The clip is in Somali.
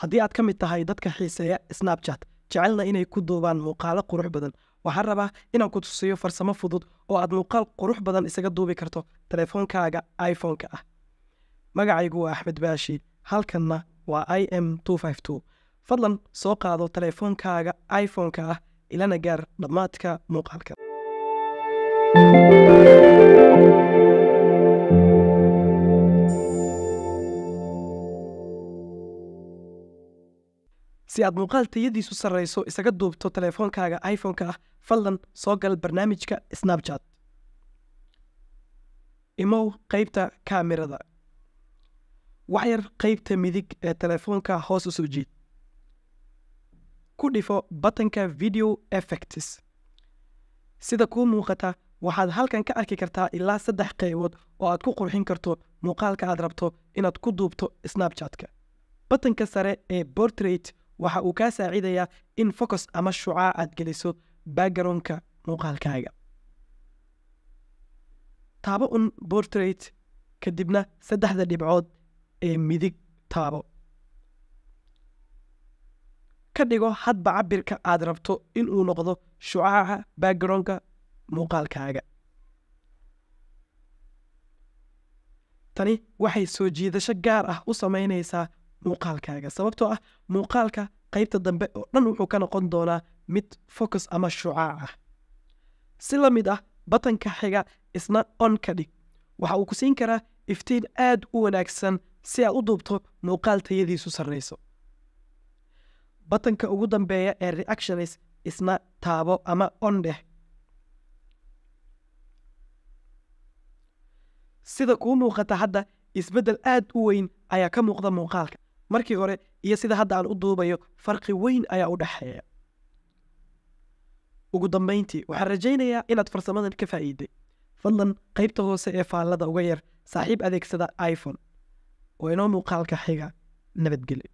haddii aad ka mid tahay dadka xiiseeya snapchat jecelna inay ku duubaan muuqaalo qurux badan waxaan rabaa inaan ku tusiyo farsamo fudud oo aad muuqaal qurux badan isaga duubi karto taleefoonkaaga iphone-ka ah magacaygu waa axmed baashi halkanna waa i m fadlan soo qaado taleefoonkaaga iphone-ka ah ilana gaar dhammaadka muuqaalka si aad muuqaal tayadiisu sarreyso isaga duubto teleefoonkaaga iphone-ka ah fadlan soo gal barnaamijka snapchat imow qaybta kaamirada waxyar qaybta midig ee telefoonka hoos u soo jiid ku dhifo batanka video effects sida kuu muuqata waxaad halkan ka arki kartaa ilaa saddex qaybood oo aad ku qurxin karto muuqaalka aad rabto inaad ku duubto snapchat batanka sare ee bortrait waxa uu kaa saacidayaa in focus ama shucaa aad geliso backgroundka muuqaalkaaga taabo un bortrait kadibna saddexda dhibcood ee midig taabo ka dhigo hadba cabirka aad rabto inuu noqdo shucaaca backgroundka muuqaalkaaga tani waxay soo jiidasho gaar ah u samaynaysaa muuqaalkaaga sababtoo ah muuqaalka qaybta dambe oo dhan wuxuu ka noqon doonaa mid focus ama shucaac ah si la mid ah batanka xiga isna on ka dhig waxa uu ku siin karaa iftiin aad u wanaagsan si aad u duubto muuqaal tayadiisu sarrayso batanka ugu dambeeya ee reactionis isna taabo ama on dheh sida kuu muuqata hadda isbeddel aad u weyn ayaa ka muuqda muuqaalka markii hore iyo sida hadda aan u duubayo farqi weyn ayaa u dhexeeya ugu dambayntii waxaan rajaynayaa inaad farsamadan ka faa'iiday fadlan qaybta hoose ee faallada uga yar saaxiib adeegsada iphone oo inoo muuqaalka xiga nabadgelyo